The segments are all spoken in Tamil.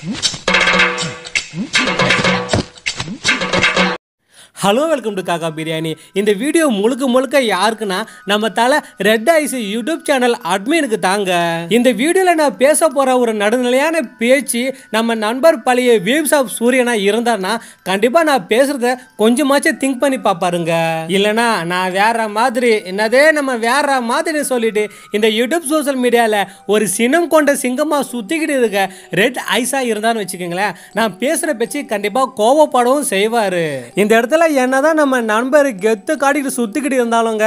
Hmm? ஹலோ வெல்கம் டு காக்கா பிரியாணி இந்த வீடியோ முழுக்க முழுக்க யாருக்குன்னா நம்ம தலை ரெட் ஐஸ் யூடியூப் சேனல் அட்மினுக்கு தாங்க இந்த வீடியோவில் நான் பேச போகிற ஒரு நடுநிலையான பேச்சு நம்ம நண்பர் பழைய வீவ்ஸ் ஆஃப் சூரியனா இருந்தார்னா கண்டிப்பாக நான் பேசுகிறத கொஞ்சமாச்சும் திங்க் பண்ணி பார்ப்பாருங்க இல்லைனா நான் வேற மாதிரி என்னதே நம்ம வேற மாதிரி சொல்லிட்டு இந்த யூடியூப் சோசியல் மீடியாவில் ஒரு சினம் கொண்ட சிங்கமாக சுற்றிக்கிட்டு இருக்க ரெட் ஐஸாக இருந்தான்னு வச்சுக்கோங்களேன் நான் பேசுகிற பேச்சு கண்டிப்பாக கோவப்படவும் செய்வார் இந்த இடத்துல என்னதான் நம்ம நண்பர் கெத்து காட்டிட்டு சுத்திக்கிட்டு இருந்தாலுங்க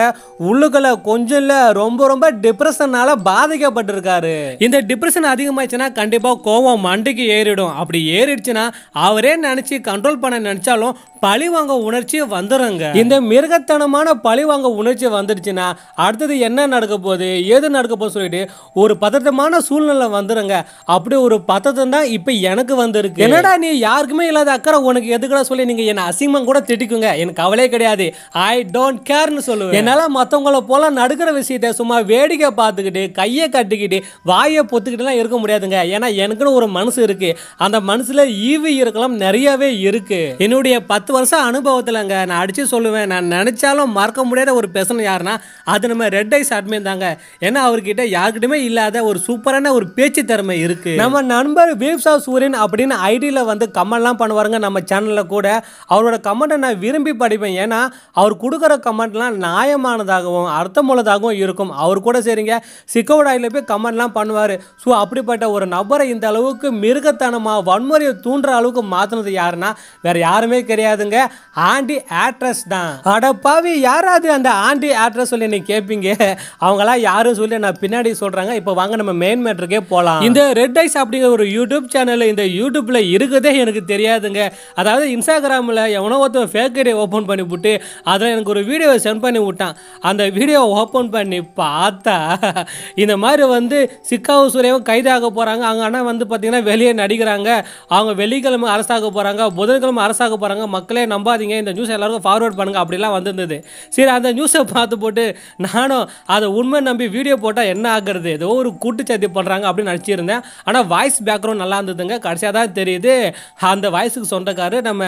உள்ளுக்குள்ள கொஞ்சம் இல்ல ரொம்ப ரொம்ப டிப்ரெஷனால பாதிக்கப்பட்டிருக்காரு இந்த டிப்ரெஷன் அதிகமாயிடுச்சுன்னா கண்டிப்பா கோவம் மண்டைக்கு ஏறிடும் அப்படி ஏறிடுச்சுன்னா அவரே நினைச்சு கண்ட்ரோல் பண்ண நினைச்சாலும் பழிவாங்க உணர்ச்சி வந்துடுங்க இந்த மிருகத்தனமான பழிவாங்க உணர்ச்சி வந்துடுச்சுன்னா அடுத்தது என்ன நடக்க போகுது ஏது நடக்க போகுது சொல்லிட்டு ஒரு பதட்டமான சூழ்நிலை வந்துடுங்க அப்படி ஒரு பதட்டம் தான் இப்போ எனக்கு வந்திருக்கு என்னடா நீ யாருக்குமே இல்லாத அக்கறை உனக்கு எதுக்கடா சொல்லி நீங்கள் என்னை அசிங்கம் கூட திட்டிக்க பண்ணிக்கோங்க எனக்கு கவலை கிடையாது ஐ டோன்ட் கேர்னு சொல்லுவேன் என்னால் மற்றவங்கள போல நடுக்கிற விஷயத்த சும்மா வேடிக்கை பார்த்துக்கிட்டு கையை கட்டிக்கிட்டு வாயை பொத்துக்கிட்டுலாம் இருக்க முடியாதுங்க ஏன்னா எனக்குன்னு ஒரு மனசு இருக்கு அந்த மனசுல ஈவி இருக்கலாம் நிறையவே இருக்கு என்னுடைய பத்து வருஷம் அனுபவத்தில்ங்க நான் அடிச்சு சொல்லுவேன் நான் நினைச்சாலும் மறக்க முடியாத ஒரு பிரச்சனை யாருன்னா அது நம்ம ரெட் ஐஸ் அட்மின் தாங்க ஏன்னா அவர்கிட்ட யாருக்கிட்டுமே இல்லாத ஒரு சூப்பரான ஒரு பேச்சு திறமை இருக்கு நம்ம நண்பர் வேவ்ஸா சூரியன் அப்படின்னு ஐடியில் வந்து கமெண்ட்லாம் பண்ணுவாருங்க நம்ம சேனலில் கூட அவரோட கமெண்ட்டை நான் விரும்பி படிப்பேன் ஏன்னா அவர் கொடுக்குற கமெண்ட்லாம் நியாயமானதாகவும் அர்த்தமுள்ளதாகவும் இருக்கும் அவர் கூட சரிங்க சிக்கவுடாயில் போய் கமெண்ட்லாம் பண்ணுவார் ஸோ அப்படிப்பட்ட ஒரு நபரை இந்த அளவுக்கு மிருகத்தனமாக வன்முறையை தூண்டுற அளவுக்கு மாற்றினது யாருன்னா வேறு யாருமே கிடையாதுங்க ஆண்டி ஆட்ரஸ் தான் அடப்பாவி யாராவது அந்த ஆண்டி ஆட்ரஸ் சொல்லி நீங்கள் கேட்பீங்க அவங்களாம் யாரும் சொல்லி நான் பின்னாடி சொல்கிறாங்க இப்போ வாங்க நம்ம மெயின் மேட்ருக்கே போகலாம் இந்த ரெட் ஐஸ் அப்படிங்கிற ஒரு யூடியூப் சேனல் இந்த யூடியூப்பில் இருக்குதே எனக்கு தெரியாதுங்க அதாவது இன்ஸ்டாகிராமில் எவனோ ஒருத்தர் ஃபேக் மரக்கடையை ஓப்பன் பண்ணி விட்டு அதில் எனக்கு ஒரு வீடியோவை சென்ட் பண்ணி விட்டான் அந்த வீடியோவை ஓப்பன் பண்ணி பார்த்தா இந்த மாதிரி வந்து சிக்காவும் சூர்யாவும் கைதாக போகிறாங்க அவங்க ஆனால் வந்து பார்த்திங்கன்னா வெளியே நடிக்கிறாங்க அவங்க வெள்ளிக்கிழமை அரசாக போகிறாங்க புதன்கிழமை அரசாக போகிறாங்க மக்களே நம்பாதீங்க இந்த நியூஸ் எல்லாருக்கும் ஃபார்வேர்ட் பண்ணுங்கள் அப்படிலாம் வந்திருந்தது சரி அந்த நியூஸை பார்த்து போட்டு நானும் அதை உண்மை நம்பி வீடியோ போட்டால் என்ன ஆகுறது ஏதோ ஒரு சதி பண்ணுறாங்க அப்படின்னு நினச்சிருந்தேன் ஆனால் வாய்ஸ் பேக்ரவுண்ட் நல்லா இருந்ததுங்க கடைசியாக தான் தெரியுது அந்த வாய்ஸுக்கு சொந்தக்காரு நம்ம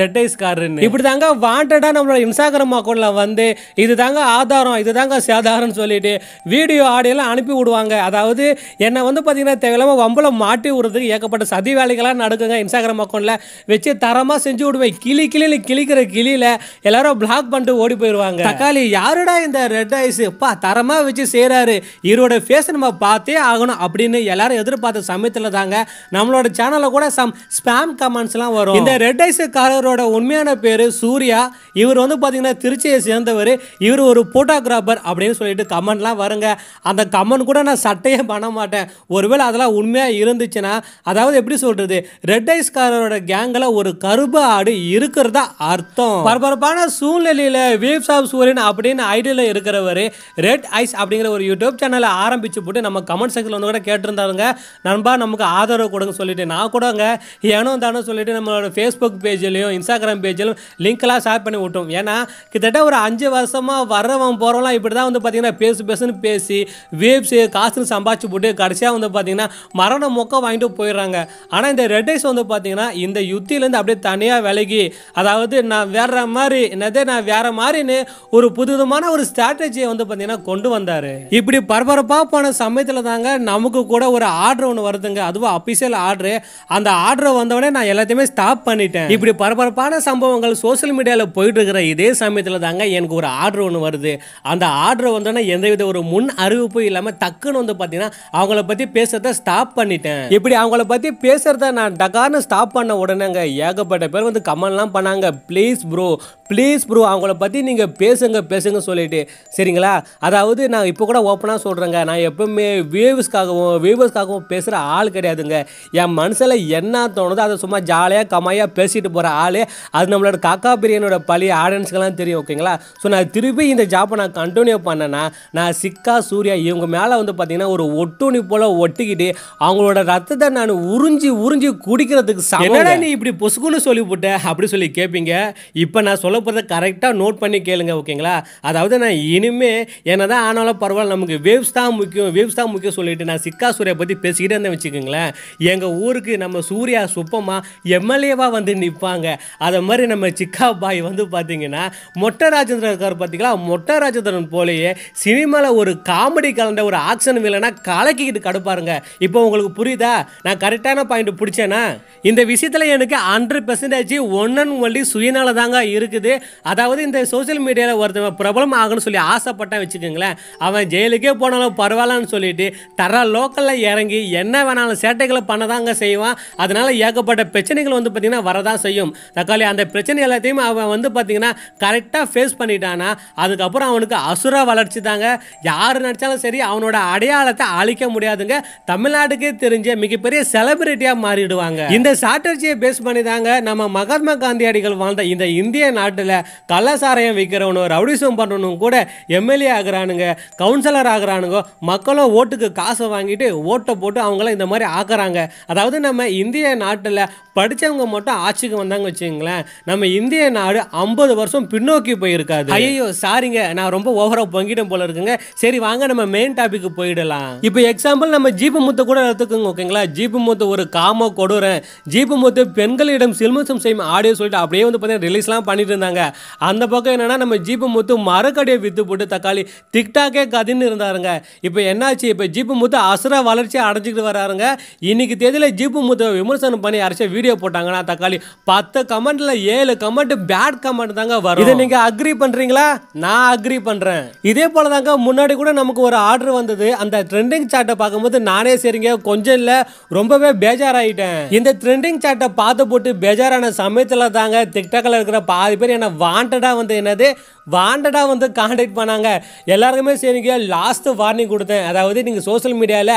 ரெட் காருன்னு இப்படி இப்படி தாங்க வாண்டடாக நம்மளோட இன்ஸ்டாகிராம் அக்கௌண்ட்டில் வந்து இது தாங்க ஆதாரம் இது தாங்க சேதாரம்னு சொல்லிட்டு வீடியோ ஆடியோலாம் அனுப்பி விடுவாங்க அதாவது என்னை வந்து பார்த்தீங்கன்னா தேவையில்லாமல் வம்பளை மாட்டி விடுறதுக்கு ஏகப்பட்ட சதி வேலைகள்லாம் நடக்குங்க இன்ஸ்டாகிராம் அக்கௌண்டில் வச்சு தரமாக செஞ்சு விடுவேன் கிளி கிளியில் கிளிக்கிற கிளியில் எல்லாரும் பிளாக் பண்ணிட்டு ஓடி போயிடுவாங்க தக்காளி யாருடா இந்த ரெட் ஐஸ் பா தரமாக வச்சு செய்கிறாரு இவரோட ஃபேஸ் நம்ம பார்த்தே ஆகணும் அப்படின்னு எல்லாரும் எதிர்பார்த்த சமயத்தில் தாங்க நம்மளோட சேனலில் கூட சம் ஸ்பேம் கமெண்ட்ஸ்லாம் வரும் இந்த ரெட் ஐஸ் காரரோட உண்மையான பேர் சூர்யா இவர் வந்து பார்த்தீங்கன்னா திருச்சியை சேர்ந்தவர் இவர் ஒரு ஃபோட்டோகிராஃபர் அப்படின்னு சொல்லிட்டு கமெண்ட்லாம் வருங்க அந்த கமெண்ட் கூட நான் சட்டையே பண்ண மாட்டேன் ஒருவேளை அதெல்லாம் உண்மையாக இருந்துச்சுன்னா அதாவது எப்படி சொல்கிறது ரெட் ஐஸ்காரரோட கேங்கில் ஒரு கருப்பு ஆடு இருக்கிறதா அர்த்தம் பரபரப்பான சூழ்நிலையில் வீப்ஸ் ஆஃப் சூரியன் அப்படின்னு ஐடியில் இருக்கிறவர் ரெட் ஐஸ் அப்படிங்கிற ஒரு யூடியூப் சேனலை ஆரம்பித்து போட்டு நம்ம கமெண்ட் செக்ஷன் வந்து கூட கேட்டிருந்தாருங்க நண்பா நமக்கு ஆதரவு கொடுங்க சொல்லிட்டு நான் கூடங்க ஏனோ தானோ சொல்லிட்டு நம்மளோட ஃபேஸ்புக் பேஜ்லையும் இன்ஸ்டாகிராம் பேஜ்லையும் லிங்க்லாம் ஷேர் பண்ணி விட்டோம் ஏன்னா கிட்டத்தட்ட ஒரு அஞ்சு வருஷமாக வர்றவன் போகிறவங்களாம் இப்படி தான் வந்து பார்த்திங்கன்னா பேசு பேசுன்னு பேசி வேப்ஸு காசுன்னு சம்பாதிச்சு போட்டு கடைசியாக வந்து பார்த்திங்கன்னா மரண மொக்கம் வாங்கிட்டு போயிடுறாங்க ஆனால் இந்த ரெட் ஐஸ் வந்து பார்த்திங்கன்னா இந்த யுத்திலேருந்து அப்படியே தனியாக விலகி அதாவது நான் வேற மாதிரி என்னதே நான் வேற மாதிரின்னு ஒரு புதுவிதமான ஒரு ஸ்ட்ராட்டஜியை வந்து பார்த்திங்கன்னா கொண்டு வந்தார் இப்படி பரபரப்பாக போன சமயத்தில் தாங்க நமக்கு கூட ஒரு ஆர்டர் ஒன்று வருதுங்க அதுவும் அஃபிஷியல் ஆர்டரு அந்த ஆர்டர் வந்தவொடனே நான் எல்லாத்தையுமே ஸ்டாப் பண்ணிட்டேன் இப்படி பரபரப்பான சம்பவங்கள் சோசியல் மீடியாவில் போயிட்டு இருக்கிற இதே சமயத்தில் தாங்க எனக்கு ஒரு ஆர்டர் ஒன்று வருது அந்த ஆர்டர் வந்தோன்னா எந்தவித ஒரு முன் அறிவிப்பும் இல்லாமல் டக்குன்னு வந்து பார்த்தீங்கன்னா அவங்கள பற்றி பேசுறத ஸ்டாப் பண்ணிட்டேன் இப்படி அவங்கள பற்றி பேசுறத நான் டக்கார்னு ஸ்டாப் பண்ண உடனேங்க ஏகப்பட்ட பேர் வந்து கமெண்ட்லாம் பண்ணாங்க ப்ளீஸ் ப்ரோ ப்ளீஸ் ப்ரோ அவங்கள பற்றி நீங்கள் பேசுங்க பேசுங்க சொல்லிட்டு சரிங்களா அதாவது நான் இப்போ கூட ஓப்பனாக சொல்கிறேங்க நான் எப்பவுமே வியூவ்ஸ்க்காகவும் வியூவர்ஸ்க்காகவும் பேசுகிற ஆள் கிடையாதுங்க என் மனசில் என்ன தோணுதோ அதை சும்மா ஜாலியாக கமாயாக பேசிட்டு போகிற ஆள் அது நம்மளோட காக்க அக்கா பிரியனோட பழி ஆடன்ஸ்க்கெல்லாம் தெரியும் ஓகேங்களா ஸோ நான் திருப்பி இந்த ஜாப்பை நான் கண்டினியூ பண்ணேன்னா நான் சிக்கா சூர்யா இவங்க மேலே வந்து பார்த்தீங்கன்னா ஒரு ஒட்டுணி போல் ஒட்டிக்கிட்டு அவங்களோட ரத்தத்தை நான் உறிஞ்சி உறிஞ்சி குடிக்கிறதுக்கு என்னடா நீ இப்படி பொசுக்குன்னு சொல்லி போட்டேன் அப்படி சொல்லி கேட்பீங்க இப்போ நான் சொல்ல போகிறத கரெக்டாக நோட் பண்ணி கேளுங்க ஓகேங்களா அதாவது நான் இனிமே என்ன தான் ஆனாலும் பரவாயில்ல நமக்கு வேவ்ஸ் தான் முக்கியம் வேவ்ஸ் தான் முக்கியம் சொல்லிட்டு நான் சிக்கா சூர்யா பற்றி பேசிக்கிட்டே இருந்தேன் வச்சுக்கோங்களேன் எங்கள் ஊருக்கு நம்ம சூர்யா சுப்பமாக எம்எல்ஏவாக வந்து நிற்பாங்க அதை மாதிரி நம்ம சிக்கா பாய் வந்து பார்த்தீங்கன்னா மொட்டை ராஜேந்திரன் இருக்கார் பார்த்தீங்களா மொட்டை ராஜேந்திரன் போலேயே சினிமாவில் ஒரு காமெடி கலந்த ஒரு ஆக்ஷன் இல்லைனா கலக்கிக்கிட்டு கடுப்பாருங்க இப்போ உங்களுக்கு புரியுதா நான் கரெக்டான பாயிண்ட் பிடிச்சேனா இந்த விஷயத்தில் எனக்கு hundred percentage one and only சுயநல தாங்க இருக்குது அதாவது இந்த சோசியல் மீடியாவில் ஒருத்தவன் பிரபலம் ஆகணும்னு சொல்லி ஆசைப்பட்டான் வச்சுக்கோங்களேன் அவன் ஜெயிலுக்கே போனாலும் பரவாயில்லன்னு சொல்லிட்டு தர லோக்கலில் இறங்கி என்ன வேணாலும் சேட்டைகளை பண்ணதாங்க செய்வான் அதனால் ஏகப்பட்ட பிரச்சனைகள் வந்து பார்த்தீங்கன்னா வரதான் செய்யும் தக்காளி அந்த பிரச்சனைகள் எல்லாத்தையுமே அவன் வந்து பார்த்தீங்கன்னா கரெக்டாக ஃபேஸ் பண்ணிட்டானா அதுக்கப்புறம் அவனுக்கு அசுர வளர்ச்சி தாங்க யார் நினச்சாலும் சரி அவனோட அடையாளத்தை அழிக்க முடியாதுங்க தமிழ்நாட்டுக்கே தெரிஞ்ச மிகப்பெரிய செலிபிரிட்டியாக மாறிடுவாங்க இந்த சாட்டர்ஜியை பேஸ் பண்ணி தாங்க நம்ம மகாத்மா காந்தி அடிகள் வாழ்ந்த இந்த இந்திய நாட்டில் கள்ளசாராயம் விற்கிறவனும் ரவுடிசம் பண்ணணும் கூட எம்எல்ஏ ஆகிறானுங்க கவுன்சிலர் ஆகிறானுங்க மக்களும் ஓட்டுக்கு காசை வாங்கிட்டு ஓட்டை போட்டு அவங்களும் இந்த மாதிரி ஆக்குறாங்க அதாவது நம்ம இந்திய நாட்டில் படித்தவங்க மட்டும் ஆட்சிக்கு வந்தாங்க வச்சுங்களேன் நம்ம இந்திய நாடு ஐம்பது வருஷம் பின்னோக்கி போயிருக்காது ஐயோ சாரிங்க நான் ரொம்ப ஓவரா பங்கிடம் போல இருக்குங்க சரி வாங்க நம்ம மெயின் டாபிக் போயிடலாம் இப்போ எக்ஸாம்பிள் நம்ம ஜீப முத்து கூட எடுத்துக்கோங்க ஓகேங்களா ஜீப முத்து ஒரு காம கொடுறேன் ஜீப முத்து பெண்களிடம் சில்மசம் செய்யும் ஆடியோ சொல்லிட்டு அப்படியே வந்து பார்த்தீங்கன்னா ரிலீஸ்லாம் பண்ணிட்டு இருந்தாங்க அந்த பக்கம் என்னன்னா நம்ம ஜீப முத்து மரக்கடியை வித்து போட்டு தக்காளி திக்டாக்கே கதின்னு இருந்தாருங்க இப்போ என்னாச்சு இப்போ ஜீப்பு முத்து அசுர வளர்ச்சி அடைஞ்சிக்கிட்டு வராருங்க இன்னைக்கு தேதியில் ஜீப்பு முத்து விமர்சனம் பண்ணி அரைச்ச வீடியோ போட்டாங்கன்னா தக்காளி பத்து கமெண்ட்டில் ஏழு கமெண்ட் கமெண்ட் பேட் கமெண்ட் தாங்க வரும் இதை நீங்க அக்ரி பண்றீங்களா நான் அக்ரி பண்றேன் இதே போல தாங்க முன்னாடி கூட நமக்கு ஒரு ஆர்டர் வந்தது அந்த ட்ரெண்டிங் சாட்டை பார்க்கும்போது நானே சரிங்க கொஞ்சம் இல்ல ரொம்பவே பேஜாராயிட்டேன் இந்த ட்ரெண்டிங் சாட்டை பார்த்து போட்டு பேஜாரான சமயத்துல தாங்க டிக்டாக்ல இருக்கிற பாதி பேர் என்ன வாண்டடா வந்து என்னது வாண்டடாக வந்து காண்டாக்ட் பண்ணாங்க எல்லாருக்குமே சரிங்க லாஸ்ட்டு வார்னிங் கொடுத்தேன் அதாவது நீங்கள் சோசியல் மீடியாவில்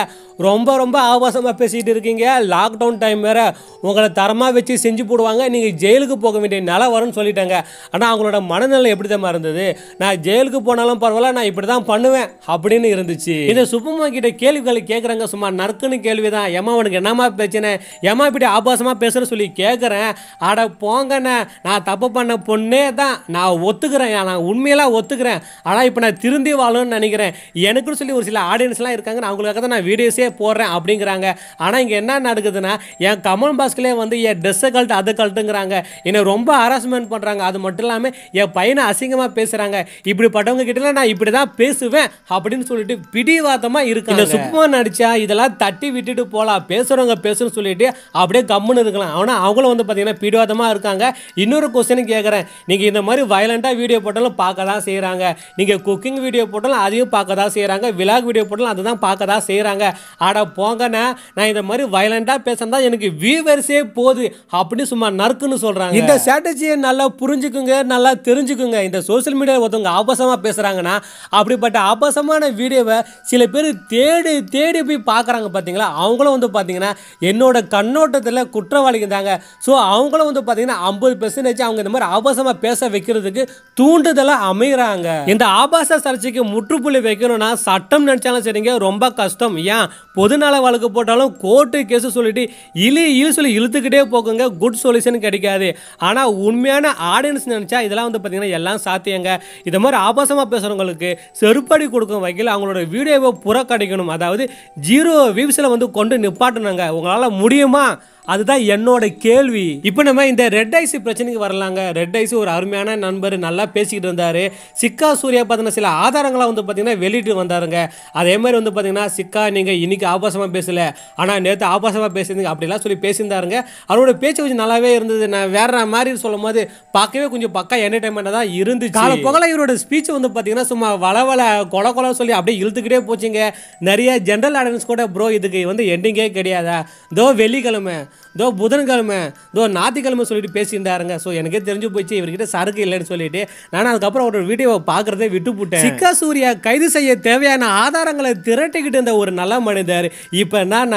ரொம்ப ரொம்ப ஆபாசமாக பேசிகிட்டு இருக்கீங்க லாக்டவுன் டைம் வேறு உங்களை தரமாக வச்சு செஞ்சு போடுவாங்க நீங்கள் ஜெயிலுக்கு போக வேண்டிய நிலை வரும்னு சொல்லிட்டாங்க ஆனால் அவங்களோட மனநிலை எப்படி தான் இருந்தது நான் ஜெயிலுக்கு போனாலும் பரவாயில்ல நான் இப்படி தான் பண்ணுவேன் அப்படின்னு இருந்துச்சு இந்த சுப்பமா கிட்ட கேள்விகளை கேட்குறாங்க சும்மா நறுக்குன்னு கேள்வி தான் ஏமா உனக்கு என்னம்மா பிரச்சனை ஏமா இப்படி ஆபாசமாக பேசுகிற சொல்லி கேட்குறேன் அட போங்கண்ணே நான் தப்பு பண்ண பொண்ணே தான் நான் ஒத்துக்கிறேன் நான் உண்மையெல்லாம் ஒத்துக்கிறேன் ஆனால் இப்போ நான் திருந்தி வாழணும்னு நினைக்கிறேன் எனக்குன்னு சொல்லி ஒரு சில ஆடியன்ஸ்லாம் இருக்காங்க நான் அவங்களுக்காக தான் நான் வீடியோஸே போடுறேன் அப்படிங்கிறாங்க ஆனால் இங்கே என்ன நடக்குதுன்னா என் கமல் பாஸ்கிலே வந்து என் ட்ரெஸ்ஸை கல்ட்டு அதை கல்ட்டுங்கிறாங்க என்னை ரொம்ப ஹராஸ்மெண்ட் பண்ணுறாங்க அது மட்டும் இல்லாமல் என் பையனை அசிங்கமாக பேசுகிறாங்க இப்படிப்பட்டவங்க கிட்டலாம் நான் இப்படி தான் பேசுவேன் அப்படின்னு சொல்லிட்டு பிடிவாதமாக இருக்கு இந்த சுக்குமான் நடிச்சா இதெல்லாம் தட்டி விட்டுட்டு போகலாம் பேசுகிறவங்க பேசுன்னு சொல்லிட்டு அப்படியே கம்முன்னு இருக்கலாம் ஆனால் அவங்களும் வந்து பார்த்தீங்கன்னா பிடிவாதமாக இருக்காங்க இன்னொரு கொஸ்டின் கேட்குறேன் நீங்கள் இந்த மாதிரி வயலண்ட்டாக வீடியோ போட்டாலும் போட்டாலும் பார்க்க தான் செய்கிறாங்க நீங்கள் குக்கிங் வீடியோ போட்டாலும் அதையும் பார்க்க தான் செய்கிறாங்க விலாக் வீடியோ போட்டாலும் அதை தான் பார்க்க தான் செய்கிறாங்க ஆட போங்கண்ணா நான் இந்த மாதிரி வயலண்டாக பேசுகிறதா எனக்கு வியூவர்ஸே போகுது அப்படின்னு சும்மா நறுக்குன்னு சொல்கிறாங்க இந்த ஸ்ட்ராட்டஜியை நல்லா புரிஞ்சுக்குங்க நல்லா தெரிஞ்சுக்குங்க இந்த சோசியல் மீடியாவில் ஒருத்தவங்க ஆபாசமாக பேசுகிறாங்கன்னா அப்படிப்பட்ட ஆபாசமான வீடியோவை சில பேர் தேடி தேடி போய் பார்க்குறாங்க பார்த்தீங்களா அவங்களும் வந்து பார்த்தீங்கன்னா என்னோட கண்ணோட்டத்தில் குற்றவாளிங்க தாங்க ஸோ அவங்களும் வந்து பார்த்தீங்கன்னா ஐம்பது பெர்சன்டேஜ் அவங்க இந்த மாதிரி ஆபாசமாக பேச வைக்கிறதுக்கு தூண்டு அடுத்ததெல்லாம் அமைகிறாங்க இந்த ஆபாச சர்ச்சைக்கு முற்றுப்புள்ளி வைக்கணும்னா சட்டம் நினைச்சாலும் சரிங்க ரொம்ப கஷ்டம் ஏன் பொதுநல வழக்கு போட்டாலும் கோர்ட்டு கேஸ் சொல்லிட்டு இழி இழு சொல்லி இழுத்துக்கிட்டே போக்குங்க குட் சொல்யூஷன் கிடைக்காது ஆனால் உண்மையான ஆடியன்ஸ் நினச்சா இதெல்லாம் வந்து பார்த்தீங்கன்னா எல்லாம் சாத்தியங்க இது மாதிரி ஆபாசமாக பேசுகிறவங்களுக்கு செருப்படி கொடுக்கும் வகையில் அவங்களோட வீடியோவை புறக்கணிக்கணும் அதாவது ஜீரோ வீவ்ஸில் வந்து கொண்டு நிப்பாட்டணுங்க உங்களால் முடியுமா அதுதான் என்னோட கேள்வி இப்போ நம்ம இந்த ரெட் ஐஸ் பிரச்சனைக்கு வரலாங்க ரெட் ஐஸ் ஒரு அருமையான நண்பர் நல்லா பேசிக்கிட்டு இருந்தார் சிக்கா சூர்யா பார்த்தீங்கன்னா சில ஆதாரங்களாக வந்து பார்த்தீங்கன்னா வெளியிட்டு வந்தாருங்க அதே மாதிரி வந்து பார்த்தீங்கன்னா சிக்கா நீங்கள் இன்றைக்கி ஆபாசமாக பேசலை ஆனால் நேற்று ஆபாசமாக பேசுறீங்க அப்படிலாம் சொல்லி பேசியிருந்தாருங்க அவரோட பேச்சு கொஞ்சம் நல்லாவே இருந்தது நான் வேற மாதிரி சொல்லும் போது பார்க்கவே கொஞ்சம் பக்கா என்டர்டைன்மெண்ட்டாக தான் இருந்துச்சு கால போகல இவரோட ஸ்பீச் வந்து பார்த்தீங்கன்னா சும்மா வள வள கொல கொலன்னு சொல்லி அப்படியே இழுத்துக்கிட்டே போச்சுங்க நிறைய ஜென்ரல் ஆடியன்ஸ் கூட ப்ரோ இதுக்கு வந்து எண்டிங்கே கிடையாதா இதோ வெள்ளிக்கிழமை தோ புதன்கிழமை தோ ஞாயிற்றுக்கிழமை சொல்லிட்டு பேசியிருந்தாருங்க ஸோ எனக்கே தெரிஞ்சு போச்சு இவர்கிட்ட சரக்கு இல்லைன்னு சொல்லிட்டு நான் அதுக்கப்புறம் அவரோட வீடியோவை பார்க்குறதே விட்டு போட்டேன் சிக்கா சூர்யா கைது செய்ய தேவையான ஆதாரங்களை திரட்டிக்கிட்டு இருந்த ஒரு நல்ல மனிதர் இப்போ நான்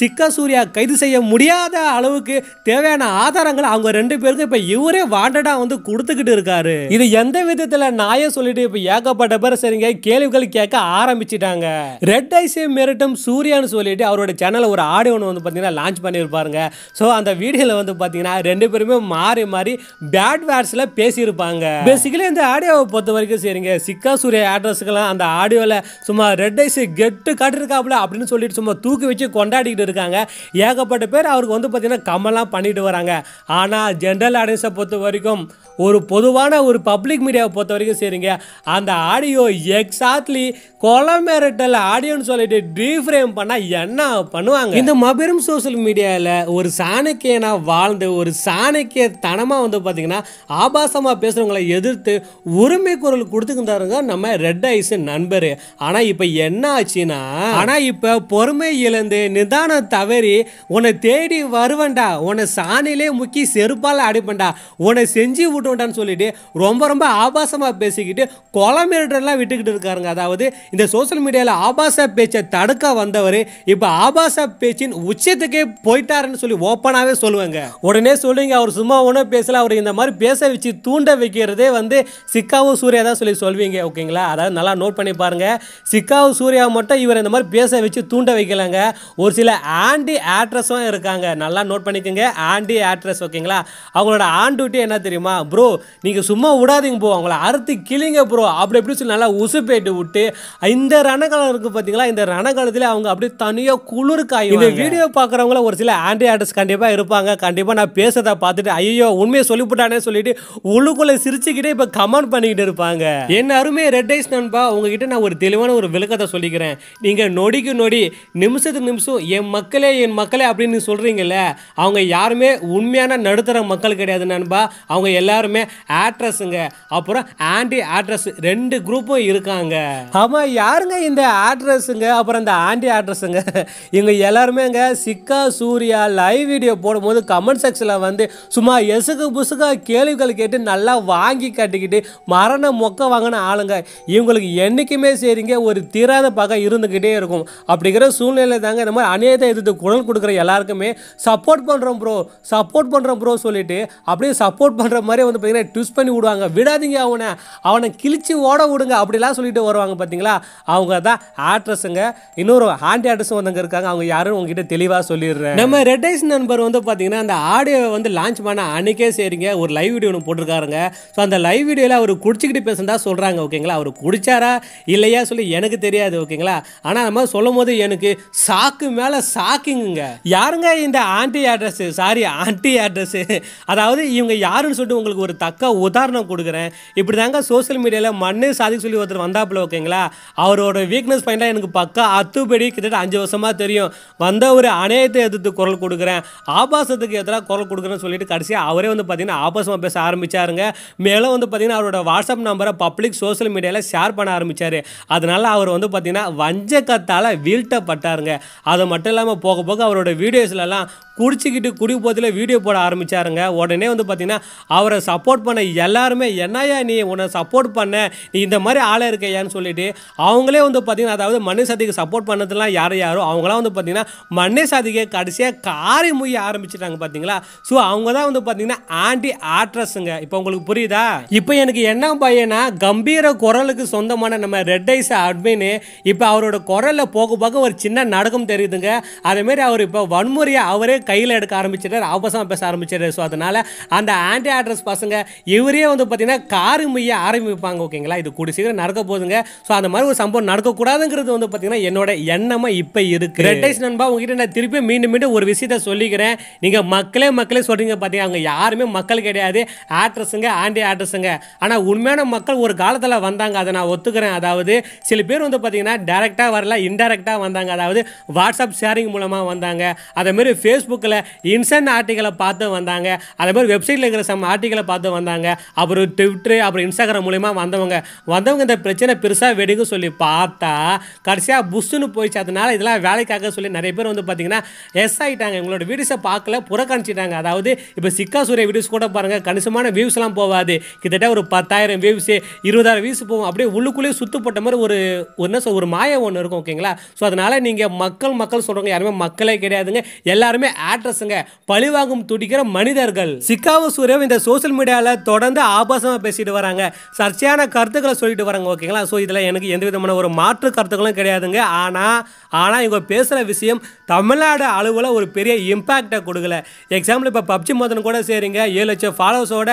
சிக்கா சூர்யா கைது செய்ய முடியாத அளவுக்கு தேவையான ஆதாரங்களை அவங்க ரெண்டு பேருக்கும் இப்போ இவரே வாண்டடாக வந்து கொடுத்துக்கிட்டு இருக்காரு இது எந்த விதத்தில் நாயே சொல்லிட்டு இப்போ ஏகப்பட்ட பேர் சரிங்க கேள்விகள் கேட்க ஆரம்பிச்சிட்டாங்க ரெட் ஐஸே மிரட்டும் சூர்யான்னு சொல்லிட்டு அவரோட சேனலில் ஒரு ஆடியோ ஒன்று வந்து பார்த்தீங்கன்னா லான்ச் பண்ணியிருப்பாங்க பாருங்க ஸோ அந்த வீடியோவில் வந்து பார்த்தீங்கன்னா ரெண்டு பேருமே மாறி மாறி பேட் வேர்ட்ஸில் பேசியிருப்பாங்க பேசிக்கலி இந்த ஆடியோவை பொறுத்த வரைக்கும் சரிங்க சிக்கா சூரிய ஆட்ரஸுக்கெல்லாம் அந்த ஆடியோவில் சும்மா ரெட் ஐஸ் கெட்டு காட்டிருக்காப்புல அப்படின்னு சொல்லிட்டு சும்மா தூக்கி வச்சு கொண்டாடிக்கிட்டு இருக்காங்க ஏகப்பட்ட பேர் அவருக்கு வந்து பார்த்தீங்கன்னா கமெல்லாம் பண்ணிட்டு வராங்க ஆனால் ஜென்ரல் ஆடியன்ஸை பொறுத்த வரைக்கும் ஒரு பொதுவான ஒரு பப்ளிக் மீடியாவை பொறுத்த வரைக்கும் சரிங்க அந்த ஆடியோ எக்ஸாக்ட்லி கொலமேரட்டல் ஆடியோன்னு சொல்லிட்டு ரீஃப்ரேம் பண்ணால் என்ன பண்ணுவாங்க இந்த மபெரும் சோசியல் மீடியாவில் ஒரு சாணக்கியனாக வாழ்ந்து ஒரு சாணக்கியத்தனமாக வந்து பார்த்திங்கன்னா ஆபாசமாக பேசுகிறவங்களை எதிர்த்து உரிமை குரல் கொடுத்துக்கிட்டாருங்க நம்ம ரெட் ஐஸ் நண்பர் ஆனால் இப்போ என்ன ஆச்சுன்னா ஆனால் இப்போ பொறுமை இழந்து நிதானம் தவறி உன்னை தேடி வருவேன்டா உன்னை சாணிலே முக்கி செருப்பால் அடிப்பேன்டா உன்னை செஞ்சு விட்டுவேன்டான்னு சொல்லிட்டு ரொம்ப ரொம்ப ஆபாசமாக பேசிக்கிட்டு கொலமிரட்டெல்லாம் விட்டுக்கிட்டு இருக்காருங்க அதாவது இந்த சோசியல் மீடியாவில் ஆபாச பேச்சை தடுக்க வந்தவர் இப்போ ஆபாச பேச்சின் உச்சத்துக்கே போயிட்டா சொல்லி ஓப்பனாகவே சொல்லுவேங்க உடனே சொல்லுங்க அவர் சும்மா ஒன்றும் பேசல அவர் இந்த மாதிரி பேச வச்சு தூண்ட வைக்கிறதே வந்து சிக்காவும் சூர்யா தான் சொல்லி சொல்வீங்க ஓகேங்களா அதாவது நல்லா நோட் பண்ணி பாருங்க சிக்காவும் சூர்யா மட்டும் இவர் இந்த மாதிரி பேச வச்சு தூண்ட வைக்கலாங்க ஒரு சில ஆண்டி ஆக்ட்ரஸும் இருக்காங்க நல்லா நோட் பண்ணிக்கோங்க ஆண்டி ஆட்ரஸ் ஓகேங்களா அவங்களோட ஆண்டுட்டி என்ன தெரியுமா ப்ரோ நீங்கள் சும்மா விடாதீங்க ப்ரோ அவங்கள அறுத்து கிளிங்க ப்ரோ அப்படி எப்படி சொல்லி நல்லா உசு போயிட்டு விட்டு இந்த ரணகாலம் இருக்குது பார்த்தீங்களா இந்த ரணகாலத்தில் அவங்க அப்படியே தனியாக குளிர் காயும் இந்த வீடியோ பார்க்குறவங்கள ஒரு சில ஆண்டி ஆர்டிஸ்ட் கண்டிப்பாக இருப்பாங்க கண்டிப்பாக நான் பேசுறதை பார்த்துட்டு ஐயோ உண்மையை சொல்லிவிட்டானே சொல்லிட்டு உள்ளுக்குள்ளே சிரிச்சுக்கிட்டே இப்போ கமெண்ட் பண்ணிக்கிட்டு இருப்பாங்க என் அருமே ரெட் ஐஸ் நண்பா உங்ககிட்ட நான் ஒரு தெளிவான ஒரு விளக்கத்தை சொல்லிக்கிறேன் நீங்கள் நொடிக்கு நொடி நிமிஷத்துக்கு நிமிஷம் என் மக்களே என் மக்களே அப்படின்னு சொல்கிறீங்கல்ல அவங்க யாருமே உண்மையான நடுத்தர மக்கள் கிடையாது நண்பா அவங்க எல்லாருமே ஆட்ரஸுங்க அப்புறம் ஆண்டி ஆட்ரஸ் ரெண்டு குரூப்பும் இருக்காங்க ஆமா யாருங்க இந்த ஆட்ரஸுங்க அப்புறம் இந்த ஆண்டி ஆட்ரஸுங்க இவங்க எல்லாருமேங்க Chikka Surya video live video போடும்போது கமெண்ட் செக்ஷனில் வந்து சும்மா எசுக்கு புசுக்கா கேள்விகள் கேட்டு நல்லா வாங்கி கட்டிக்கிட்டு மரண மொக்க வாங்கின ஆளுங்க இவங்களுக்கு என்றைக்குமே சரிங்க ஒரு தீராத பக்கம் இருந்துக்கிட்டே இருக்கும் அப்படிங்கிற சூழ்நிலை தாங்க இந்த மாதிரி அநேக எதிர்த்து குரல் கொடுக்குற எல்லாருக்குமே சப்போர்ட் பண்ணுறோம் ப்ரோ சப்போர்ட் பண்ணுறோம் ப்ரோ சொல்லிட்டு அப்படியே சப்போர்ட் பண்ணுற மாதிரி வந்து பார்த்தீங்கன்னா ட்விஸ்ட் பண்ணி விடுவாங்க விடாதீங்க அவனை அவனை கிழிச்சு ஓட விடுங்க அப்படிலாம் சொல்லிட்டு வருவாங்க பார்த்தீங்களா அவங்க தான் ஆட்ரஸுங்க இன்னொரு ஹாண்டி ஆட்ரஸும் வந்தவங்க இருக்காங்க அவங்க யாரும் உங்ககிட்ட தெளிவாக சொல்லிடுறேன் நம்ம ரெட் ரெட்டைஸ் நண்பர் வந்து பார்த்தீங்கன்னா அந்த ஆடியோவை வந்து லான்ச் பண்ண அன்றைக்கே சரிங்க ஒரு லைவ் வீடியோ ஒன்று போட்டிருக்காருங்க ஸோ அந்த லைவ் வீடியோவில் அவர் குடிச்சிக்கிட்டு பேசுனதா சொல்கிறாங்க ஓகேங்களா அவர் குடிச்சாரா இல்லையா சொல்லி எனக்கு தெரியாது ஓகேங்களா ஆனால் நம்ம சொல்லும் போது எனக்கு சாக்கு மேலே சாக்கிங்க யாருங்க இந்த aunty address sorry aunty address அதாவது இவங்க யாருன்னு சொல்லிட்டு உங்களுக்கு ஒரு தக்க உதாரணம் கொடுக்குறேன் இப்படி தாங்க சோசியல் மீடியாவில் மண்ணு சாதி சொல்லி ஒருத்தர் வந்தாப்புல ஓகேங்களா அவரோட வீக்னஸ் பாயிண்டாக எனக்கு பக்கா அத்துப்படி கிட்டத்தட்ட அஞ்சு வருஷமாக தெரியும் வந்த ஒரு அணையத்தை எதிர்த்து குரல் கொடுக்குறேன் ஆபாசத்துக்கு எதிராக குரல் கொடுக்குறேன்னு சொல்லிட்டு கடைசியாக அவரே வந்து பார்த்தீங்கன்னா ஆபாசமாக பேச ஆரம்பித்தாருங்க மேலும் வந்து பார்த்தீங்கன்னா அவரோட வாட்ஸ்அப் நம்பரை பப்ளிக் சோசியல் மீடியாவில் ஷேர் பண்ண ஆரம்பித்தார் அதனால் அவர் வந்து பார்த்தீங்கன்னா வஞ்சக்கத்தால் வீழ்த்தப்பட்டாருங்க அது மட்டும் இல்லாமல் போக போக அவரோட வீடியோஸ்லலாம் குடிச்சிக்கிட்டு குடி போதில் வீடியோ போட ஆரம்பித்தாருங்க உடனே வந்து பார்த்திங்கன்னா அவரை சப்போர்ட் பண்ண எல்லாருமே என்னையா நீ உன்னை சப்போர்ட் பண்ண நீ இந்த மாதிரி ஆளாக இருக்கையான்னு சொல்லிட்டு அவங்களே வந்து பார்த்திங்கன்னா அதாவது மண்ணை சாதிக்கு சப்போர்ட் பண்ணதுலாம் யார் யாரோ அவங்களாம் வந்து பார்த்திங்கன்னா மண்ணை சாதிக்கை கடைசியாக காரை முய்ய ஆரம்பிச்சிட்டாங்க பார்த்தீங்களா ஸோ அவங்க தான் வந்து பார்த்தீங்கன்னா ஆண்டி ஆக்ட்ரஸுங்க இப்போ உங்களுக்கு புரியுதா இப்போ எனக்கு என்ன பையனா கம்பீர குரலுக்கு சொந்தமான நம்ம ரெட் ஐஸ் அட்மின் இப்போ அவரோட குரலில் போக போக ஒரு சின்ன நடக்கம் தெரியுதுங்க அதேமாரி அவர் இப்போ வன்முறையை அவரே கையில் எடுக்க ஆரம்பிச்சிட்டார் ஆபாசமாக பேச ஆரம்பிச்சிட்டார் ஸோ அதனால் அந்த ஆண்டி ஆட்ரஸ் பசங்க இவரே வந்து பார்த்தீங்கன்னா காரு முய்ய ஆரம்பிப்பாங்க ஓகேங்களா இது கூடி சீக்கிரம் நடக்க போகுதுங்க ஸோ அந்த மாதிரி ஒரு சம்பவம் நடக்கக்கூடாதுங்கிறது வந்து பார்த்தீங்கன்னா என்னோட எண்ணமாக இப்போ இருக்கு ரெட் ஐஸ் நண்பா உங்ககிட்ட நான் திருப்பி மீண்டும் மீண்டும் ஒரு விஷயத்த சொல்லிக்கிறேன் நீங்கள் மக்களே மக்களே சொல்கிறீங்க பார்த்தீங்க அவங்க யாருமே மக்கள் கிடையாது ஆட்ரஸுங்க ஆண்டி ஆட்ரஸுங்க ஆனால் உண்மையான மக்கள் ஒரு காலத்தில் வந்தாங்க அதை நான் ஒத்துக்கிறேன் அதாவது சில பேர் வந்து பார்த்தீங்கன்னா டேரெக்டாக வரல இன்டெரக்டாக வந்தாங்க அதாவது வாட்ஸ்அப் ஷேரிங் மூலமாக வந்தாங்க அதேமாரி ஃபேஸ்புக்கில் இன்ஸ்டன்ட் ஆர்டிகளை பார்த்து வந்தாங்க அதேமாதிரி வெப்சைட்டில் இருக்கிற சம் ஆர்டிகளை பார்த்து வந்தாங்க அப்புறம் ட்விட்டரு அப்புறம் இன்ஸ்டாகிராம் மூலிமா வந்தவங்க வந்தவங்க இந்த பிரச்சனை பெருசாக வெடிக்க சொல்லி பார்த்தா கடைசியாக புஷ்ஷுன்னு போயிடுச்சு அதனால் இதெல்லாம் வேலைக்காக சொல்லி நிறைய பேர் வந்து பார்த்தீங்கன்னா எஸ்ஐ புறக்கணிட்டாங்க எங்களோட வீடியோஸை பார்க்கல புறக்கணிச்சிட்டாங்க அதாவது இப்போ சிக்கா சூரிய வீடியோஸ் கூட பாருங்கள் கணிசமான வியூஸ்லாம் போகாது கிட்டத்தட்ட ஒரு பத்தாயிரம் வியூஸ் இருபதாயிரம் வியூஸ் போகும் அப்படியே உள்ளுக்குள்ளேயே சுத்தப்பட்ட மாதிரி ஒரு என்ன சொல் ஒரு மாயம் ஒன்று இருக்கும் ஓகேங்களா ஸோ அதனால் நீங்கள் மக்கள் மக்கள் சொல்கிறவங்க யாருமே மக்களே கிடையாதுங்க எல்லாருமே ஆட்ரஸுங்க பழிவாகும் துடிக்கிற மனிதர்கள் சிக்கா சூரியம் இந்த சோசியல் மீடியாவில் தொடர்ந்து ஆபாசமாக பேசிட்டு வராங்க சர்ச்சையான கருத்துக்களை சொல்லிட்டு வராங்க ஓகேங்களா ஸோ இதில் எனக்கு எந்த விதமான ஒரு மாற்று கருத்துக்களும் கிடையாதுங்க ஆனால் ஆனால் இவங்க பேசுகிற விஷயம் தமிழ்நாடு அளவில் ஒரு பெரிய இம்பேக்டை கொடுக்கல எக்ஸாம்பிள் இப்போ பப்ஜி மோதன் கூட சரிங்க ஏழு லட்சம் ஃபாலோவர்ஸோட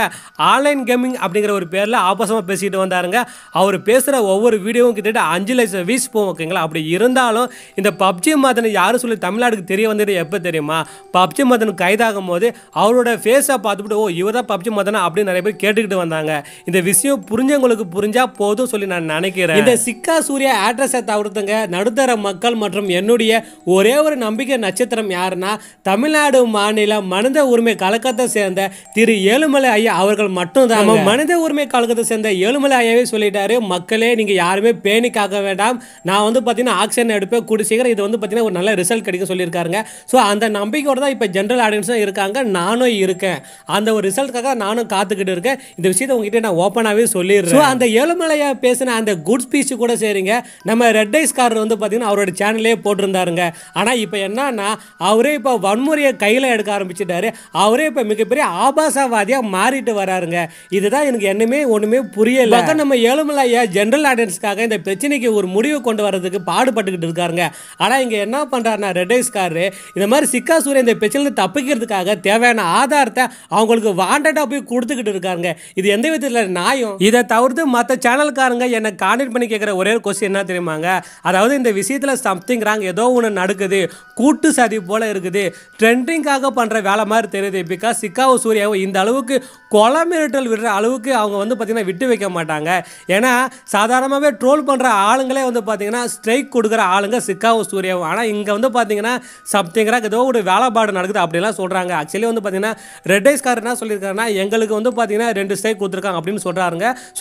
ஆன்லைன் கேமிங் அப்படிங்கிற ஒரு பேரில் ஆபாசமாக பேசிக்கிட்டு வந்தாருங்க அவர் பேசுகிற ஒவ்வொரு வீடியோவும் கிட்டத்தட்ட அஞ்சு லட்சம் வீஸ் போகும் ஓகேங்களா அப்படி இருந்தாலும் இந்த பப்ஜி மதன் யாரும் சொல்லி தமிழ்நாடுக்கு தெரிய வந்தது எப்போ தெரியுமா பப்ஜி மதன் கைதாகும் போது அவரோட ஃபேஸை பார்த்துட்டு ஓ இவர் தான் பப்ஜி மதனா அப்படின்னு நிறைய பேர் கேட்டுக்கிட்டு வந்தாங்க இந்த விஷயம் புரிஞ்சவங்களுக்கு புரிஞ்சால் போதும் சொல்லி நான் நினைக்கிறேன் இந்த சிக்கா சூர்யா ஆட்ரஸை தவிர்த்துங்க நடுத்தர மக்கள் மற்றும் என்னுடைய ஒரே ஒரு நம்பிக்கை நட்சத்திரம் யாருன்னா பார்த்தீங்கன்னா தமிழ்நாடு மாநிலம் மனித உரிமை கழகத்தை சேர்ந்த திரு ஏழுமலை ஐயா அவர்கள் மட்டும்தான் தான் மனித உரிமை கழகத்தை சேர்ந்த ஏழுமலை ஐயாவே சொல்லிட்டாரு மக்களே நீங்கள் யாருமே காக்க வேண்டாம் நான் வந்து பார்த்தீங்கன்னா ஆக்சிஜன் எடுப்பேன் கூடி சீக்கிரம் இது வந்து பார்த்தீங்கன்னா ஒரு நல்ல ரிசல்ட் கிடைக்க சொல்லியிருக்காருங்க ஸோ அந்த நம்பிக்கையோட தான் இப்போ ஜென்ரல் ஆடியன்ஸும் இருக்காங்க நானும் இருக்கேன் அந்த ஒரு ரிசல்ட்டுக்காக நானும் காத்துக்கிட்டு இருக்கேன் இந்த விஷயத்தை உங்ககிட்ட நான் ஓப்பனாகவே சொல்லிடுறேன் அந்த ஏழுமலையா பேசின அந்த குட் ஸ்பீச் கூட சரிங்க நம்ம ரெட் ஐஸ் வந்து பார்த்தீங்கன்னா அவரோட சேனல்லே போட்டிருந்தாருங்க ஆனால் இப்போ என்னன்னா அவரே இப்போ வன்முறையை கையில் எடுக்க ஆரம்பிச்சிட்டாரு அவரே இப்போ மிகப்பெரிய ஆபாசவாதியாக மாறிட்டு வராருங்க இதுதான் எனக்கு என்னமே ஒன்றுமே புரியல நம்ம ஏழுமலையா ஜென்ரல் ஆடியன்ஸ்க்காக இந்த பிரச்சனைக்கு ஒரு முடிவு கொண்டு வரதுக்கு பாடுபட்டுக்கிட்டு இருக்காருங்க ஆனால் இங்கே என்ன பண்ணுறாருனா ரெடைஸ்காரு இந்த மாதிரி சிக்கா சூரிய இந்த பிரச்சனை தப்பிக்கிறதுக்காக தேவையான ஆதாரத்தை அவங்களுக்கு வாண்டடாக போய் கொடுத்துக்கிட்டு இருக்காருங்க இது எந்த விதத்தில் நியாயம் இதை தவிர்த்து மற்ற சேனல்காரங்க என்னை கான்டெக்ட் பண்ணி கேட்குற ஒரே கொஸ்டின் என்ன தெரியுமாங்க அதாவது இந்த விஷயத்தில் சம்திங் ராங் ஏதோ ஒன்று நடக்குது கூட்டு சதி போல இருக்கு இருக்குது ட்ரெண்டிங்காக பண்ணுற வேலை மாதிரி தெரியுது பிகாஸ் சிக்காவும் சூர்யாவும் இந்த அளவுக்கு கொலை மிரட்டல் விடுற அளவுக்கு அவங்க வந்து பார்த்திங்கன்னா விட்டு வைக்க மாட்டாங்க ஏன்னா சாதாரணமாகவே ட்ரோல் பண்ணுற ஆளுங்களே வந்து பார்த்திங்கன்னா ஸ்ட்ரைக் கொடுக்குற ஆளுங்க சிக்காவும் சூர்யாவும் ஆனால் இங்கே வந்து பார்த்திங்கன்னா சம்திங்கராக ஏதோ ஒரு வேலைப்பாடு நடக்குது அப்படிலாம் சொல்கிறாங்க ஆக்சுவலி வந்து பார்த்திங்கன்னா ரெட் ஐஸ்கார் என்ன சொல்லியிருக்காருன்னா எங்களுக்கு வந்து பார்த்திங்கன்னா ரெண்டு ஸ்ட்ரைக் கொடுத்துருக்காங்க அப்படின்னு சொல்கிறாங்க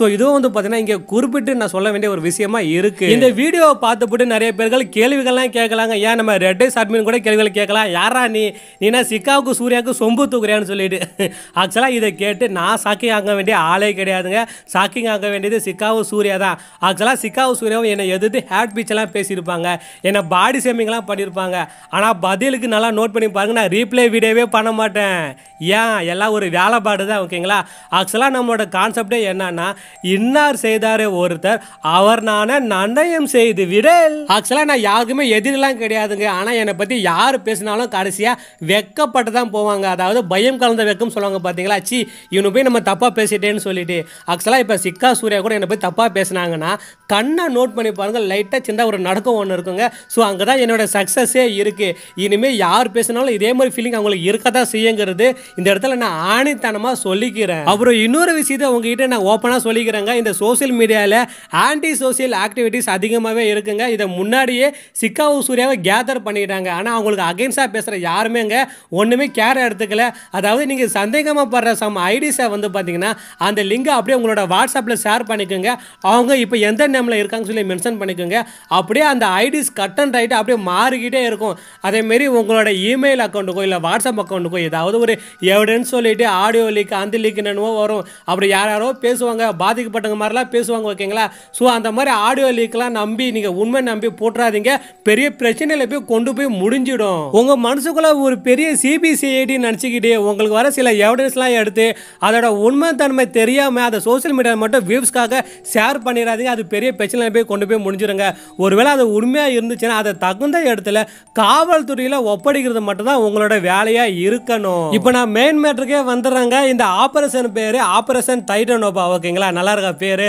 ஸோ இதுவும் வந்து பார்த்திங்கன்னா இங்கே குறிப்பிட்டு நான் சொல்ல வேண்டிய ஒரு விஷயமா இருக்குது இந்த வீடியோவை பார்த்துப்பட்டு நிறைய பேர்கள் கேள்விகள்லாம் கேட்கலாங்க ஏன் நம்ம ரெட் ஐஸ் அட்மின் கூட கேள்விகள் கேட்கலாம் யாரா நீ நீனா சிக்காவுக்கு சூர்யாவுக்கு சொம்பு தூக்குறியான்னு சொல்லிட்டு ஆக்சுவலாக இதை கேட்டு நான் சாக்கி ஆக வேண்டிய ஆளே கிடையாதுங்க சாக்கி ஆக வேண்டியது சிக்காவும் சூர்யா தான் ஆக்சுவலாக சிக்காவும் சூர்யாவும் என்னை எதிர்த்து ஹேட் பீச்செல்லாம் பேசியிருப்பாங்க என்னை பாடி சேமிங்லாம் பண்ணியிருப்பாங்க ஆனால் பதிலுக்கு நல்லா நோட் பண்ணி பாருங்க நான் ரீப்ளே வீடியோவே பண்ண மாட்டேன் ஏன் எல்லாம் ஒரு வேலைப்பாடு தான் ஓகேங்களா ஆக்சுவலாக நம்மளோட கான்செப்டே என்னன்னா இன்னார் செய்தார் ஒருத்தர் அவர் நானே நன்னயம் செய்து விடல் ஆக்சுவலாக நான் யாருக்குமே எதிரெல்லாம் கிடையாதுங்க ஆனால் என்னை பற்றி யார் பேசினாலும் ஆனாலும் கடைசியாக வெக்கப்பட்டு தான் போவாங்க அதாவது பயம் கலந்த வெக்கம் சொல்லுவாங்க பார்த்தீங்களா சி இவனை போய் நம்ம தப்பாக பேசிட்டேன்னு சொல்லிட்டு ஆக்சுவலாக இப்போ சிக்கா சூர்யா கூட என்னை போய் தப்பாக பேசினாங்கன்னா கண்ணை நோட் பண்ணி பாருங்கள் லைட்டாக சின்ன ஒரு நடக்கம் ஒன்று இருக்குங்க ஸோ அங்கே தான் என்னோடய சக்ஸஸே இருக்குது இனிமேல் யார் பேசினாலும் இதே மாதிரி ஃபீலிங் அவங்களுக்கு இருக்க தான் செய்யுங்கிறது இந்த இடத்துல நான் ஆணித்தனமாக சொல்லிக்கிறேன் அப்புறம் இன்னொரு விஷயத்தை உங்ககிட்ட நான் ஓப்பனாக சொல்லிக்கிறேங்க இந்த சோசியல் மீடியாவில் ஆன்டி சோசியல் ஆக்டிவிட்டிஸ் அதிகமாகவே இருக்குங்க இதை முன்னாடியே சிக்காவும் சூர்யாவை கேதர் பண்ணிக்கிட்டாங்க ஆனால் அவங்களுக்கு அகென்ஸ்டாக புதுசாக பேசுகிற யாருமேங்க ஒன்றுமே கேர் எடுத்துக்கல அதாவது நீங்கள் சந்தேகமாக படுற சம் ஐடிஸை வந்து பார்த்தீங்கன்னா அந்த லிங்கை அப்படியே உங்களோட வாட்ஸ்அப்பில் ஷேர் பண்ணிக்கோங்க அவங்க இப்போ எந்த நேமில் இருக்காங்கன்னு சொல்லி மென்ஷன் பண்ணிக்கோங்க அப்படியே அந்த ஐடிஸ் கட் அண்ட் ரைட்டு அப்படியே மாறிக்கிட்டே இருக்கும் அதேமாரி உங்களோட இமெயில் அக்கௌண்ட்டுக்கோ இல்லை வாட்ஸ்அப் அக்கௌண்ட்டுக்கோ ஏதாவது ஒரு எவிடன்ஸ் சொல்லிவிட்டு ஆடியோ லீக் அந்த லீக் என்னென்னவோ வரும் அப்படி யார் யாரோ பேசுவாங்க பாதிக்கப்பட்டவங்க மாதிரிலாம் பேசுவாங்க ஓகேங்களா ஸோ அந்த மாதிரி ஆடியோ லீக்லாம் நம்பி நீங்கள் உண்மை நம்பி போட்டுறாதீங்க பெரிய பிரச்சனையில் போய் கொண்டு போய் முடிஞ்சிடும் உங்க உங்கள் மனசுக்குள்ளே ஒரு பெரிய சிபிசிஐடி நினச்சிக்கிட்டு உங்களுக்கு வர சில எவிடன்ஸ்லாம் எடுத்து அதோட உண்மைத்தன்மை தெரியாமல் அதை சோசியல் மீடியாவில் மட்டும் வியூஸ்க்காக ஷேர் பண்ணிடாதீங்க அது பெரிய பிரச்சனை போய் கொண்டு போய் முடிஞ்சிருங்க ஒருவேளை அது உண்மையாக இருந்துச்சுன்னா அதை தகுந்த இடத்துல காவல்துறையில் ஒப்படைக்கிறது மட்டும்தான் உங்களோட வேலையாக இருக்கணும் இப்போ நான் மெயின் மேட்ருக்கே வந்துடுறேங்க இந்த ஆப்ரேஷன் பேர் ஆப்ரேஷன் டைட்டனோபா ஓகேங்களா நல்லா இருக்கா பேர்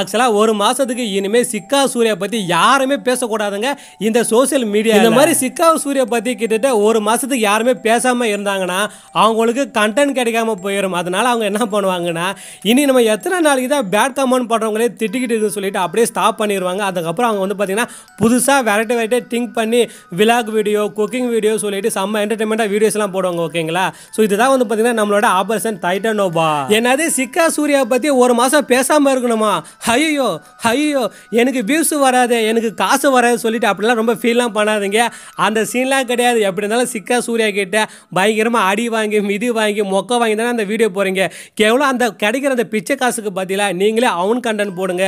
ஆக்சுவலாக ஒரு மாதத்துக்கு இனிமேல் சிக்கா சூர்யா பற்றி யாருமே பேசக்கூடாதுங்க இந்த சோசியல் மீடியா இந்த மாதிரி சிக்கா சூர்யா பற்றி கிட்டத்தட்ட ஒரு மாதத்துக்கு யாருமே பேசாமல் இருந்தாங்கன்னா அவங்களுக்கு கண்டென்ட் கிடைக்காம போயிடும் அதனால் அவங்க என்ன பண்ணுவாங்கன்னா இனி நம்ம எத்தனை நாளைக்கு தான் பேட் கமெண்ட் பண்ணுறவங்களே திட்டிக்கிட்டு சொல்லிட்டு அப்படியே ஸ்டாப் பண்ணிடுவாங்க அதுக்கப்புறம் அவங்க வந்து பார்த்திங்கன்னா புதுசாக வெரைட்டி வெரைட்டி திங்க் பண்ணி விலாக் வீடியோ குக்கிங் வீடியோ சொல்லிட்டு செம்ம என்டர்டைன்மெண்ட்டாக வீடியோஸ்லாம் போடுவாங்க ஓகேங்களா ஸோ இதுதான் வந்து பார்த்திங்கன்னா நம்மளோட ஆபரேஷன் டைட்டனோபா என்னது சிக்கா சூர்யா பற்றி ஒரு மாதம் பேசாமல் இருக்கணுமா ஹையோ ஹையோ எனக்கு வியூஸ் வராது எனக்கு காசு வராது சொல்லிட்டு அப்படிலாம் ரொம்ப ஃபீல்லாம் பண்ணாதீங்க அந்த சீன்லாம் கிடையாது எப்படி இருந்தாலும் சிக்கா சூர்யா கிட்ட பயங்கரமாக அடி வாங்கி மிதி வாங்கி மொக்க வாங்கி தானே அந்த வீடியோ போகிறீங்க கேவலம் அந்த கிடைக்கிற அந்த பிச்சை காசுக்கு பதிலாக நீங்களே அவன் கண்டென்ட் போடுங்க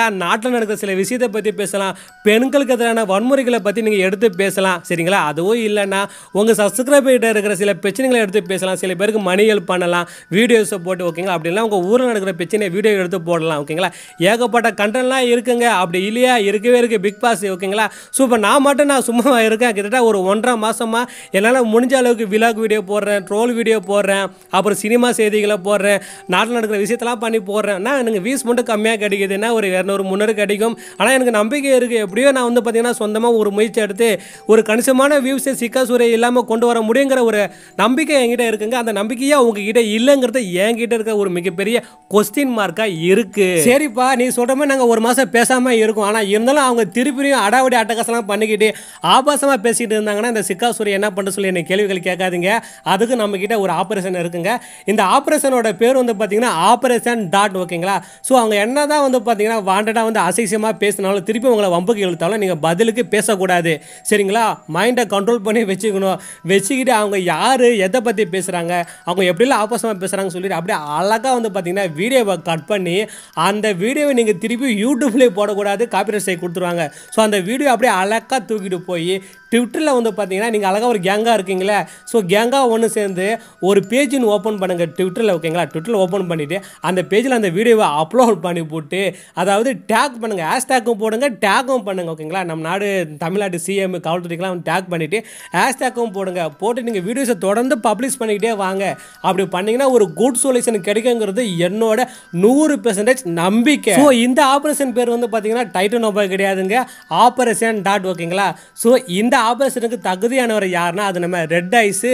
ஏன் நாட்டில் நடக்கிற சில விஷயத்தை பற்றி பேசலாம் பெண்களுக்கு எதிரான வன்முறைகளை பற்றி நீங்கள் எடுத்து பேசலாம் சரிங்களா அதுவும் இல்லைன்னா உங்கள் சப்ஸ்கிரைபர்கிட்ட இருக்கிற சில பிரச்சனைகளை எடுத்து பேசலாம் சில பேருக்கு மணி ஹெல்ப் பண்ணலாம் வீடியோஸை போட்டு ஓகேங்களா அப்படின்னா உங்கள் ஊரில் நடக்கிற பிரச்சனையை வீடியோ எடுத்து போடலாம் ஓகேங்களா ஏகப்பட்ட கண்டென்ட்லாம் இருக்குங்க அப்படி இல்லையா இருக்கவே இருக்குது பிக் பாஸ் ஓகேங்களா ஸோ இப்போ நான் மட்டும் நான் சும்மா இருக்கேன் கிட்டத்தட்ட ஒரு ஒன்றரை மாதம் மாதமாக என்னால் முடிஞ்ச அளவுக்கு விலாக் வீடியோ போடுறேன் ட்ரோல் வீடியோ போடுறேன் அப்புறம் சினிமா செய்திகளை போடுறேன் நாட்டில் நடக்கிற விஷயத்தெல்லாம் பண்ணி போடுறேன் எனக்கு வீஸ் மட்டும் கம்மியாக கிடைக்குதுன்னா ஒரு இரநூறு முந்நூறு கிடைக்கும் ஆனால் எனக்கு நம்பிக்கை இருக்குது எப்படியோ நான் வந்து பார்த்தீங்கன்னா சொந்தமாக ஒரு முயற்சி எடுத்து ஒரு கணிசமான வியூஸை சூரிய இல்லாமல் கொண்டு வர முடியுங்கிற ஒரு நம்பிக்கை என்கிட்ட இருக்குங்க அந்த நம்பிக்கையே உங்ககிட்ட இல்லைங்கிறது என்கிட்ட இருக்க ஒரு மிகப்பெரிய கொஸ்டின் மார்க்காக இருக்குது சரிப்பா நீ சொல்கிற மாதிரி நாங்கள் ஒரு மாதம் பேசாமல் இருக்கோம் ஆனால் இருந்தாலும் அவங்க திருப்பியும் அடாவடி அட்டகாசெல்லாம் பண்ணிக்கிட்டு ஆபாசமாக பேசிக்கிட்டு இருந்தாங்கன்னா இந்த சிக்கா அக்கா சூரிய என்ன பண்ண சொல்லி என்ன கேள்விகள் கேட்காதீங்க அதுக்கு நம்மக்கிட்ட ஒரு ஆப்ரேஷன் இருக்குங்க இந்த ஆப்ரேஷனோட பேர் வந்து பார்த்தீங்கன்னா ஆபரேஷன் டாட் ஓகேங்களா ஸோ அவங்க என்ன தான் வந்து பார்த்தீங்கன்னா வாண்டடாக வந்து அசைசியமாக பேசினாலும் திருப்பி உங்களை வம்புக்கு இழுத்தாலும் நீங்கள் பதிலுக்கு பேசக்கூடாது சரிங்களா மைண்டை கண்ட்ரோல் பண்ணி வச்சுக்கணும் வச்சுக்கிட்டு அவங்க யார் எதை பற்றி பேசுகிறாங்க அவங்க எப்படிலாம் ஆபாசமாக பேசுகிறாங்க சொல்லிட்டு அப்படியே அழகாக வந்து பார்த்தீங்கன்னா வீடியோவை கட் பண்ணி அந்த வீடியோவை நீங்கள் திருப்பி யூடியூப்லேயே போடக்கூடாது காப்பிரைட் செய்ய கொடுத்துருவாங்க ஸோ அந்த வீடியோ அப்படியே அழகாக தூக்கிட்டு போய் ட்விட்டரில் வந்து பார்த்தீங்கன்னா நீங்கள் அழகாக ஒரு கேங்காக இருக்கீங்களே ஸோ கேங்காக ஒன்று சேர்ந்து ஒரு பேஜின்னு ஓப்பன் பண்ணுங்கள் ட்விட்டரில் ஓகேங்களா ட்விட்டரில் ஓப்பன் பண்ணிவிட்டு அந்த பேஜில் அந்த வீடியோவை அப்லோட் பண்ணி போட்டு அதாவது டேக் பண்ணுங்கள் ஹேஷ்டேக்கும் போடுங்க டேக்கும் பண்ணுங்கள் ஓகேங்களா நம்ம நாடு தமிழ்நாட்டு சிஎம் காவல்துறைக்கெலாம் டேக் பண்ணிவிட்டு ஹேஷ்டேக்கும் போடுங்க போட்டு நீங்கள் வீடியோஸை தொடர்ந்து பப்ளிஷ் பண்ணிக்கிட்டே வாங்க அப்படி பண்ணிங்கன்னா ஒரு குட் சொல்யூஷன் கிடைக்குங்கிறது என்னோட நூறு பெர்சன்டேஜ் நம்பிக்கை ஸோ இந்த ஆப்ரேஷன் பேர் வந்து பார்த்தீங்கன்னா டைட்டன் ஒபாய் கிடையாதுங்க ஆப்ரேஷன் டாட் ஓகேங்களா ஸோ இந்த ஆபரேஷனுக்கு தகுதியானவர் யாருன்னா அது நம்ம ரெட் ஐஸு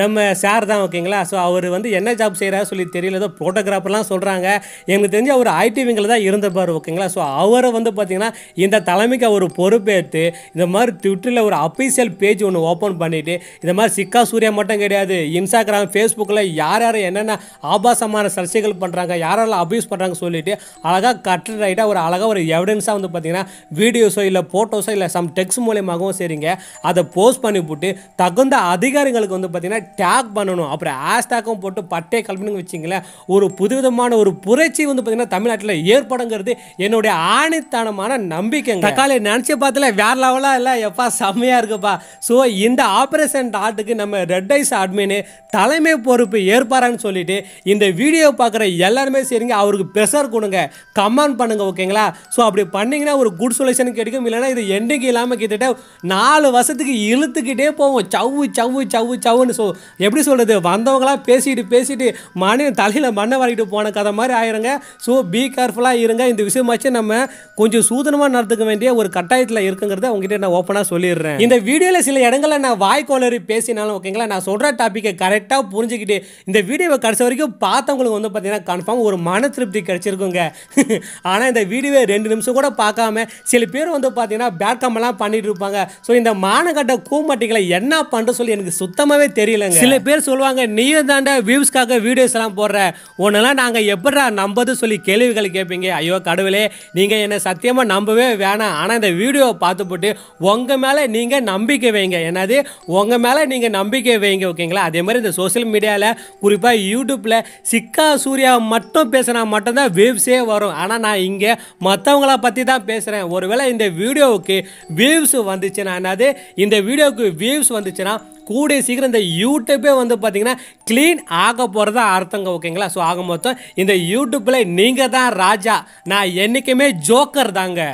நம்ம சார் தான் ஓகேங்களா ஸோ அவர் வந்து என்ன ஜாப் செய்கிறாரு சொல்லி தெரியல ஏதோ ஃபோட்டோகிராஃபர்லாம் சொல்கிறாங்க எனக்கு தெரிஞ்ச அவர் ஐடி விங்கில் தான் இருந்திருப்பார் ஓகேங்களா ஸோ அவரை வந்து பார்த்திங்கன்னா இந்த தலைமைக்கு அவர் பொறுப்பேற்று இந்த மாதிரி ட்விட்டரில் ஒரு அஃபீஷியல் பேஜ் ஒன்று ஓப்பன் பண்ணிவிட்டு இந்த மாதிரி சிக்கா சூர்யா மட்டும் கிடையாது இன்ஸ்டாகிராம் ஃபேஸ்புக்கில் யார் யார் என்னென்ன ஆபாசமான சர்ச்சைகள் பண்ணுறாங்க யாரெல்லாம் அப்யூஸ் பண்ணுறாங்க சொல்லிவிட்டு அழகாக கட்டுரைட்டாக ஒரு அழகாக ஒரு எவிடன்ஸாக வந்து பார்த்திங்கன்னா வீடியோஸோ இல்லை ஃபோட்டோஸோ இல்லை சம் டெக்ஸ்ட் மூலியமாகவும் சரிங்க பண்ணுறீங்க அதை போஸ்ட் பண்ணிவிட்டு தகுந்த அதிகாரிகளுக்கு வந்து பார்த்தீங்கன்னா டேக் பண்ணணும் அப்புறம் ஆஸ்டாக்கும் போட்டு பட்டே கல்வின்னு வச்சிங்களேன் ஒரு புதுவிதமான ஒரு புரட்சி வந்து பார்த்தீங்கன்னா தமிழ்நாட்டில் ஏற்படுங்கிறது என்னுடைய ஆணித்தனமான நம்பிக்கை தக்காளி நினச்சி பார்த்துல வேறு லெவலாக இல்லை எப்பா செம்மையாக இருக்குப்பா ஸோ இந்த ஆப்ரேஷன் டாட்டுக்கு நம்ம ரெட் ஐஸ் அட்மின் தலைமை பொறுப்பு ஏற்பாரான்னு சொல்லிட்டு இந்த வீடியோ பார்க்குற எல்லாருமே சரிங்க அவருக்கு ப்ரெஷர் கொடுங்க கமெண்ட் பண்ணுங்க ஓகேங்களா ஸோ அப்படி பண்ணிங்கன்னா ஒரு குட் சொல்யூஷன் கிடைக்கும் இல்லைனா இது எண்டிங் இல்லாமல் கிட்டத்தட்ட நான் நாலு வருஷத்துக்கு இழுத்துக்கிட்டே போவோம் சவ்வு சவ்வு சவ்வு சவுன்னு சொல் எப்படி சொல்கிறது வந்தவங்களாம் பேசிட்டு பேசிட்டு மணி தலையில் மண்ணை வரைக்கிட்டு போன கதை மாதிரி ஆயிருங்க ஸோ பி கேர்ஃபுல்லாக இருங்க இந்த விஷயமாச்சும் நம்ம கொஞ்சம் சூதனமாக நடத்துக்க வேண்டிய ஒரு கட்டாயத்தில் இருக்குங்கிறத உங்ககிட்ட நான் ஓப்பனாக சொல்லிடுறேன் இந்த வீடியோவில் சில இடங்களில் நான் வாய்க்கோளறி பேசினாலும் ஓகேங்களா நான் சொல்கிற டாப்பிக்கை கரெக்டாக புரிஞ்சுக்கிட்டு இந்த வீடியோவை கடைசி வரைக்கும் பார்த்தவங்களுக்கு வந்து பார்த்தீங்கன்னா கன்ஃபார்ம் ஒரு மன திருப்தி கிடைச்சிருக்குங்க ஆனால் இந்த வீடியோவை ரெண்டு நிமிஷம் கூட பார்க்காம சில பேர் வந்து பார்த்தீங்கன்னா பேட் கம்பெல்லாம் பண்ணிட்டு இருப்பாங்க ஸோ இந்த மானகட்ட கூமாட்டிகளை என்ன பண்ணுறது சொல்லி எனக்கு சுத்தமாகவே தெரியலங்க சில பேர் சொல்லுவாங்க நீயும் தாண்டா வியூஸ்க்காக வீடியோஸ் எல்லாம் போடுற ஒன்றெல்லாம் நாங்கள் எப்படா நம்பது சொல்லி கேள்விகள் கேட்பீங்க ஐயோ கடவுளே நீங்கள் என்னை சத்தியமாக நம்பவே வேணாம் ஆனால் இந்த வீடியோவை பார்த்து போட்டு உங்கள் மேலே நீங்கள் நம்பிக்கை வைங்க என்னது உங்கள் மேலே நீங்கள் நம்பிக்கை வைங்க ஓகேங்களா அதே மாதிரி இந்த சோசியல் மீடியாவில் குறிப்பாக யூடியூப்பில் சிக்கா சூர்யா மட்டும் பேசுனா மட்டும்தான் வேவ்ஸே வரும் ஆனால் நான் இங்கே மற்றவங்கள பற்றி தான் பேசுகிறேன் ஒருவேளை இந்த வீடியோவுக்கு வேவ்ஸ் வந்துச்சுன்னா என்னது இந்த வீடியோவுக்கு வியூஸ் வந்துச்சுன்னா கூடிய சீக்கிரம் இந்த யூடியூப்பே வந்து பார்த்தீங்கன்னா க்ளீன் ஆக போகிறதா அர்த்தங்க ஓகேங்களா ஸோ ஆக மொத்தம் இந்த யூடியூப்பில் நீங்கள் தான் ராஜா நான் என்றைக்குமே ஜோக்கர் தாங்க